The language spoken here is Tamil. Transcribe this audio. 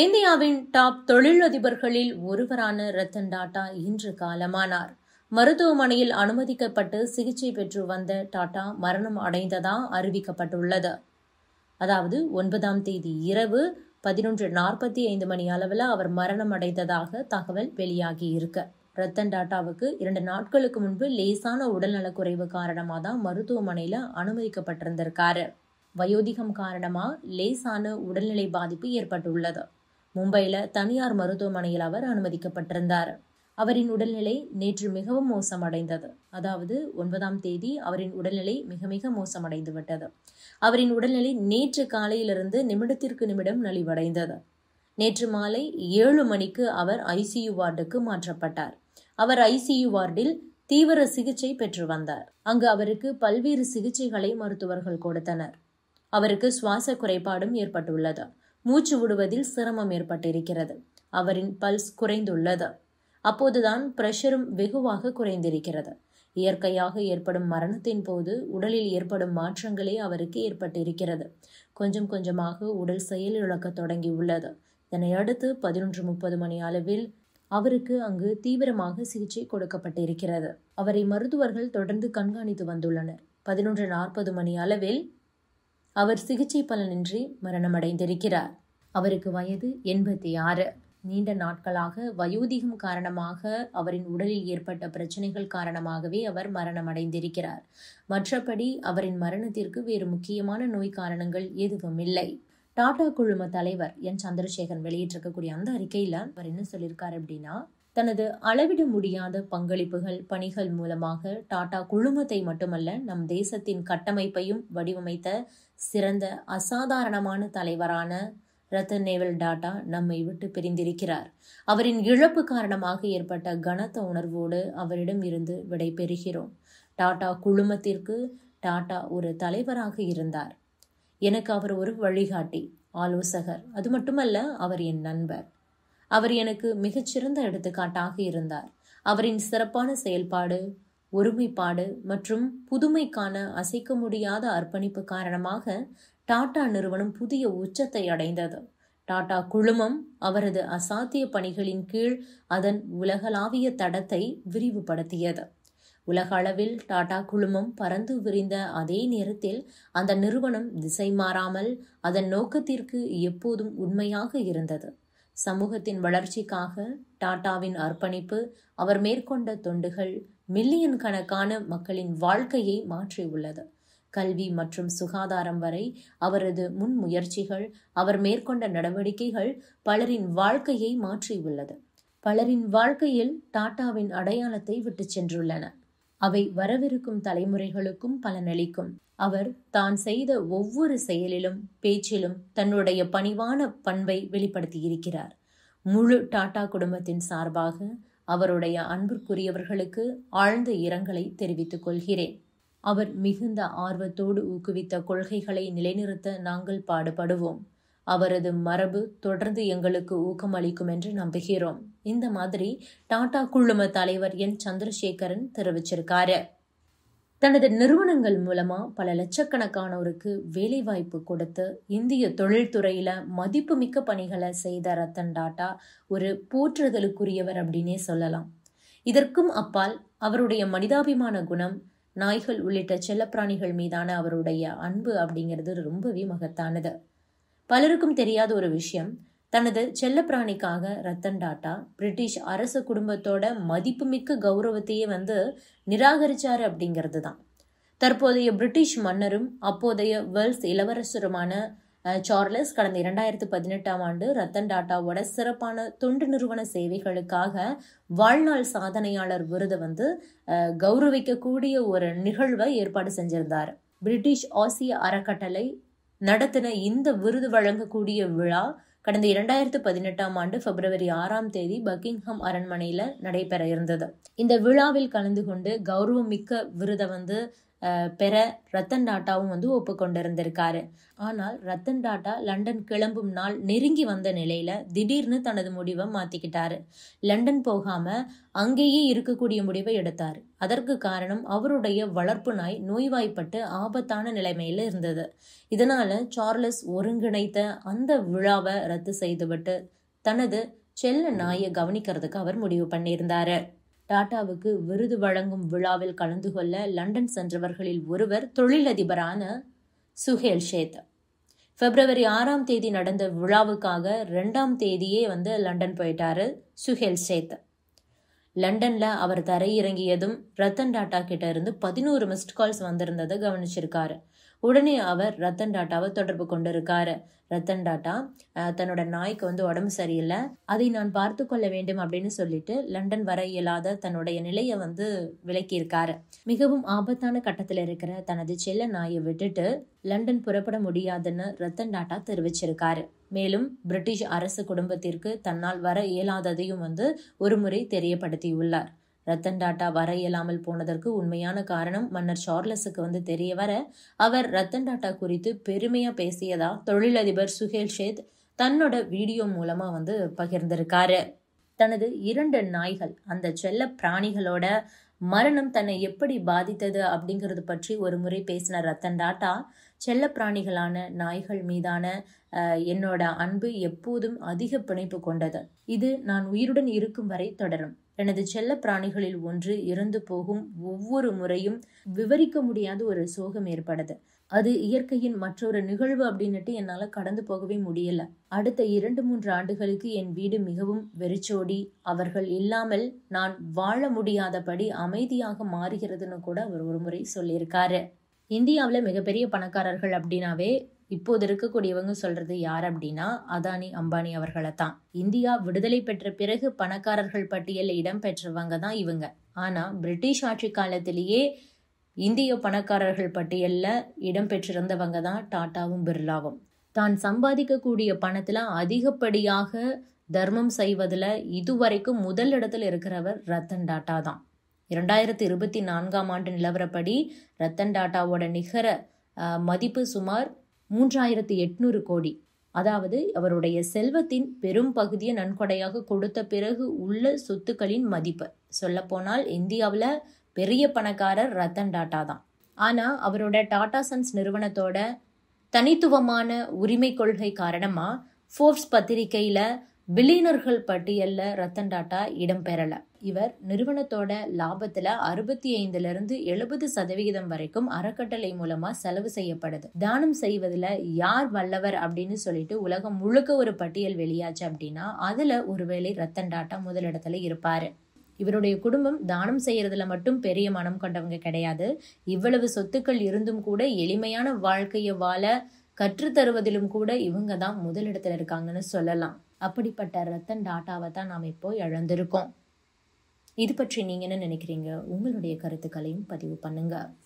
இந்தியாவின் டாப் தொழிலதிபர்களில் ஒருவரான ரத்தன் டாடா இன்று காலமானார் மருத்துவமனையில் அனுமதிக்கப்பட்டு சிகிச்சை பெற்று வந்த டாடா மரணம் அடைந்ததா அறிவிக்கப்பட்டுள்ளது அதாவது ஒன்பதாம் தேதி இரவு பதினொன்று நாற்பத்தி ஐந்து மணி அளவில் அவர் மரணம் அடைந்ததாக தகவல் வெளியாகி இருக்க ரத்தன் டாட்டாவுக்கு இரண்டு நாட்களுக்கு முன்பு லேசான உடல்நலக்குறைவு காரணமாக தான் மருத்துவமனையில் அனுமதிக்கப்பட்டிருந்திருக்காரு வயோதிகம் காரணமாக லேசான உடல்நிலை பாதிப்பு ஏற்பட்டுள்ளது மும்பையில் தனியார் மருத்துவமனையில் அவர் அனுமதிக்கப்பட்டிருந்தார் அவரின் உடல்நிலை நேற்று மிகவும் மோசமடைந்தது அதாவது ஒன்பதாம் தேதி அவரின் உடல்நிலை மிக மிக மோசமடைந்து விட்டது அவரின் உடல்நிலை நேற்று காலையிலிருந்து நிமிடத்திற்கு நிமிடம் நலிவடைந்தது நேற்று மாலை ஏழு மணிக்கு அவர் ஐசியு வார்டுக்கு மாற்றப்பட்டார் அவர் ஐசியு வார்டில் தீவிர சிகிச்சை பெற்று வந்தார் அங்கு அவருக்கு பல்வேறு சிகிச்சைகளை மருத்துவர்கள் கொடுத்தனர் அவருக்கு சுவாச குறைபாடும் ஏற்பட்டுள்ளது மூச்சு விடுவதில் சிரமம் ஏற்பட்டிருக்கிறது அவரின் பல்ஸ் குறைந்துள்ளது அப்போதுதான் பிரஷரும் வெகுவாக குறைந்திருக்கிறது இயற்கையாக ஏற்படும் மரணத்தின் போது உடலில் ஏற்படும் மாற்றங்களே அவருக்கு ஏற்பட்டிருக்கிறது கொஞ்சம் கொஞ்சமாக உடல் செயலிழக்க தொடங்கியுள்ளது இதனையடுத்து பதினொன்று முப்பது மணி அளவில் அவருக்கு அங்கு தீவிரமாக சிகிச்சை கொடுக்கப்பட்டிருக்கிறது அவரை மருத்துவர்கள் தொடர்ந்து கண்காணித்து வந்துள்ளனர் பதினொன்று நாற்பது மணி அளவில் அவர் சிகிச்சை பலனின்றி மரணமடைந்திருக்கிறார் அவருக்கு வயது எண்பத்தி ஆறு நீண்ட நாட்களாக வயோதிகம் காரணமாக அவரின் உடலில் ஏற்பட்ட பிரச்சனைகள் காரணமாகவே அவர் மரணமடைந்திருக்கிறார் மற்றபடி அவரின் மரணத்திற்கு வேறு முக்கியமான நோய் காரணங்கள் எதுவும் இல்லை டாடா குழும தலைவர் என் சந்திரசேகரன் வெளியிட்டிருக்கக்கூடிய அந்த அறிக்கையில் அவர் என்ன சொல்லியிருக்கார் அப்படின்னா தனது அளவிட முடியாத பங்களிப்புகள் பணிகள் மூலமாக டாடா குழுமத்தை மட்டுமல்ல நம் தேசத்தின் கட்டமைப்பையும் வடிவமைத்த சிறந்த அசாதாரணமான தலைவரான ரத்தன் நேவல் டாடா நம்மை விட்டு பிரிந்திருக்கிறார் அவரின் இழப்பு காரணமாக ஏற்பட்ட கனத்த உணர்வோடு அவரிடம் இருந்து விடை பெறுகிறோம் டாடா குழுமத்திற்கு டாடா ஒரு தலைவராக இருந்தார் எனக்கு அவர் ஒரு வழிகாட்டி ஆலோசகர் அது மட்டுமல்ல அவர் என் நண்பர் அவர் எனக்கு மிகச்சிறந்த எடுத்துக்காட்டாக இருந்தார் அவரின் சிறப்பான செயல்பாடு ஒருமைப்பாடு மற்றும் புதுமைக்கான அசைக்க முடியாத அர்ப்பணிப்பு காரணமாக டாடா நிறுவனம் புதிய உச்சத்தை அடைந்தது டாடா குழுமம் அவரது அசாத்திய பணிகளின் கீழ் அதன் உலகளாவிய தடத்தை விரிவுபடுத்தியது உலக அளவில் டாடா குழுமம் பறந்து விரிந்த அதே நேரத்தில் அந்த நிறுவனம் திசை மாறாமல் அதன் நோக்கத்திற்கு எப்போதும் உண்மையாக இருந்தது சமூகத்தின் வளர்ச்சிக்காக டாடாவின் அர்ப்பணிப்பு அவர் மேற்கொண்ட தொண்டுகள் மில்லியன் கணக்கான மக்களின் வாழ்க்கையை மாற்றியுள்ளது கல்வி மற்றும் சுகாதாரம் வரை அவரது முன்முயற்சிகள் அவர் மேற்கொண்ட நடவடிக்கைகள் பலரின் வாழ்க்கையை மாற்றியுள்ளது பலரின் வாழ்க்கையில் டாடாவின் அடையாளத்தை விட்டு சென்றுள்ளன அவை வரவிருக்கும் தலைமுறைகளுக்கும் பலனளிக்கும் அவர் தான் செய்த ஒவ்வொரு செயலிலும் பேச்சிலும் தன்னுடைய பணிவான பண்பை வெளிப்படுத்தியிருக்கிறார் முழு டாடா குடும்பத்தின் சார்பாக அவருடைய அன்பிற்குரியவர்களுக்கு ஆழ்ந்த இரங்கலை தெரிவித்துக் கொள்கிறேன் அவர் மிகுந்த ஆர்வத்தோடு ஊக்குவித்த கொள்கைகளை நிலைநிறுத்த நாங்கள் பாடுபடுவோம் அவரது மரபு தொடர்ந்து எங்களுக்கு ஊக்கமளிக்கும் என்று நம்புகிறோம் இந்த மாதிரி டாடா குழும தலைவர் என் சந்திரசேகரன் தெரிவிச்சிருக்காரு தனது நிறுவனங்கள் மூலமா பல லட்சக்கணக்கானோருக்கு வேலைவாய்ப்பு கொடுத்து இந்திய தொழில்துறையில மதிப்புமிக்க பணிகளை செய்த ரத்தன் டாட்டா ஒரு போற்றுதலுக்குரியவர் அப்படின்னே சொல்லலாம் இதற்கும் அப்பால் அவருடைய மனிதாபிமான குணம் நாய்கள் உள்ளிட்ட செல்லப்பிராணிகள் மீதான அவருடைய அன்பு அப்படிங்கிறது ரொம்பவே மகத்தானது பலருக்கும் தெரியாத ஒரு விஷயம் தனது செல்லப்பிராணிக்காக ரத்தன் டாட்டா பிரிட்டிஷ் அரச குடும்பத்தோட மதிப்புமிக்க கௌரவத்தையே வந்து நிராகரிச்சார் அப்படிங்கிறது தான் தற்போதைய பிரிட்டிஷ் மன்னரும் அப்போதைய வேர்ல்ஸ் இளவரசருமான சார்லஸ் கடந்த இரண்டாயிரத்து பதினெட்டாம் ஆண்டு ரத்தன் டாட்டாவோட சிறப்பான தொண்டு நிறுவன சேவைகளுக்காக வாழ்நாள் சாதனையாளர் விருதை வந்து கௌரவிக்கக்கூடிய ஒரு நிகழ்வை ஏற்பாடு செஞ்சிருந்தார் பிரிட்டிஷ் ஆசிய அறக்கட்டளை நடத்தின இந்த விருது வழங்கக்கூடிய விழா கடந்த இரண்டாயிரத்து பதினெட்டாம் ஆண்டு பிப்ரவரி ஆறாம் தேதி பக்கிங்ஹாம் அரண்மனையில் நடைபெற இருந்தது இந்த விழாவில் கலந்து கொண்டு கௌரவமிக்க விருதை வந்து பெற ரத்தன் டாட்டாவும் வந்து ஒப்புக்கொண்டிருந்திருக்காரு ஆனால் ரத்தன் டாட்டா லண்டன் கிளம்பும் நாள் நெருங்கி வந்த நிலையில திடீர்னு தனது முடிவை மாத்திக்கிட்டாரு லண்டன் போகாம அங்கேயே இருக்கக்கூடிய முடிவை எடுத்தார் அதற்கு காரணம் அவருடைய வளர்ப்பு நாய் நோய்வாய்ப்பட்டு ஆபத்தான நிலைமையில இருந்தது இதனால சார்லஸ் ஒருங்கிணைத்த அந்த விழாவை ரத்து செய்துவிட்டு தனது செல்ல நாயை கவனிக்கிறதுக்கு அவர் முடிவு பண்ணியிருந்தாரு டாடாவுக்கு விருது வழங்கும் விழாவில் கலந்து கொள்ள லண்டன் சென்றவர்களில் ஒருவர் தொழிலதிபரான சுஹேல் ஷேத் பிப்ரவரி ஆறாம் தேதி நடந்த விழாவுக்காக ரெண்டாம் தேதியே வந்து லண்டன் போயிட்டாரு சுஹேல் ஷேத் லண்டன்ல அவர் தரையிறங்கியதும் ரத்தன் டாட்டா கிட்ட இருந்து பதினோரு மிஸ்ட் கால்ஸ் வந்திருந்ததை கவனிச்சிருக்காரு உடனே அவர் ரத்தன் டாட்டாவை தொடர்பு கொண்டிருக்காரு ரத்தன் டாட்டா தன்னோட நாய்க்கு வந்து உடம்பு சரியில்லை அதை நான் பார்த்து கொள்ள வேண்டும் அப்படின்னு சொல்லிட்டு லண்டன் வர இயலாத தன்னுடைய நிலையை வந்து விளக்கியிருக்காரு மிகவும் ஆபத்தான கட்டத்தில் இருக்கிற தனது செல்ல நாயை விட்டுட்டு லண்டன் புறப்பட முடியாதுன்னு ரத்தன் டாட்டா தெரிவிச்சிருக்காரு மேலும் பிரிட்டிஷ் அரசு குடும்பத்திற்கு தன்னால் வர இயலாததையும் வந்து ஒருமுறை தெரியப்படுத்தியுள்ளார் ரத்தன் டாட்டா வர இயலாமல் போனதற்கு உண்மையான காரணம் மன்னர் சார்லஸுக்கு வந்து தெரிய வர அவர் ரத்தன் டாட்டா குறித்து பெருமையா பேசியதா தொழிலதிபர் சுஹேல் ஷேத் தன்னோட வீடியோ மூலமா வந்து பகிர்ந்திருக்காரு தனது இரண்டு நாய்கள் அந்த செல்ல பிராணிகளோட மரணம் தன்னை எப்படி பாதித்தது அப்படிங்கிறது பற்றி ஒரு முறை பேசின ரத்தன் டாட்டா செல்ல பிராணிகளான நாய்கள் மீதான என்னோட அன்பு எப்போதும் அதிக பிணைப்பு கொண்டது இது நான் உயிருடன் இருக்கும் வரை தொடரும் எனது செல்ல பிராணிகளில் ஒன்று இறந்து போகும் ஒவ்வொரு முறையும் விவரிக்க முடியாத ஒரு சோகம் ஏற்படுது அது இயற்கையின் மற்றொரு நிகழ்வு அப்படின்னுட்டு என்னால் கடந்து போகவே முடியல அடுத்த இரண்டு மூன்று ஆண்டுகளுக்கு என் வீடு மிகவும் வெறிச்சோடி அவர்கள் இல்லாமல் நான் வாழ முடியாதபடி அமைதியாக மாறுகிறதுன்னு கூட அவர் ஒரு முறை சொல்லியிருக்காரு இந்தியாவில் மிகப்பெரிய பணக்காரர்கள் அப்படின்னாவே இப்போது இருக்கக்கூடியவங்க சொல்றது யார் அப்படின்னா அதானி அம்பானி அவர்களை தான் இந்தியா விடுதலை பெற்ற பிறகு பணக்காரர்கள் பட்டியலில் இடம் பெற்றவங்க தான் இவங்க ஆனா பிரிட்டிஷ் ஆட்சி காலத்திலேயே இந்திய பணக்காரர்கள் பட்டியலில் இடம் பெற்றிருந்தவங்க தான் டாட்டாவும் பிர்லாவும் தான் சம்பாதிக்கக்கூடிய பணத்தில் அதிகப்படியாக தர்மம் செய்வதில் இதுவரைக்கும் முதல் இடத்துல இருக்கிறவர் ரத்தன் டாட்டா தான் இரண்டாயிரத்தி இருபத்தி நான்காம் ஆண்டு நிலவரப்படி ரத்தன் டாட்டாவோட நிகர மதிப்பு சுமார் மூன்றாயிரத்தி எட்நூறு கோடி அதாவது அவருடைய செல்வத்தின் பெரும் பகுதியை நன்கொடையாக கொடுத்த பிறகு உள்ள சொத்துக்களின் மதிப்பு சொல்லப்போனால் இந்தியாவில் பெரிய பணக்காரர் ரத்தன் டாட்டா தான் ஆனால் அவரோட டாடா சன்ஸ் நிறுவனத்தோட தனித்துவமான உரிமை கொள்கை காரணமாக ஃபோர்ஸ் பத்திரிகையில் பில்லியனர்கள் பட்டியலில் ரத்தன் டாட்டா இடம்பெறலை இவர் நிறுவனத்தோட லாபத்துல அறுபத்தி ஐந்துல இருந்து எழுபது சதவிகிதம் வரைக்கும் அறக்கட்டளை மூலமா செலவு செய்யப்படுது தானம் செய்வதுல யார் வல்லவர் அப்படின்னு சொல்லிட்டு உலகம் முழுக்க ஒரு பட்டியல் வெளியாச்சு அப்படின்னா அதுல ஒருவேளை ரத்தன் டாட்டா முதலிடத்துல இருப்பாரு இவருடைய குடும்பம் தானம் செய்யறதுல மட்டும் பெரிய மனம் கொண்டவங்க கிடையாது இவ்வளவு சொத்துக்கள் இருந்தும் கூட எளிமையான வாழ்க்கையை வாழ கற்றுத்தருவதிலும் கூட இவங்க தான் முதலிடத்துல இருக்காங்கன்னு சொல்லலாம் அப்படிப்பட்ட ரத்தன் டாட்டாவை தான் நாம் இப்போ இழந்திருக்கோம் இது பற்றி நீங்கள் என்ன நினைக்கிறீங்க உங்களுடைய கருத்துக்களையும் பதிவு பண்ணுங்கள்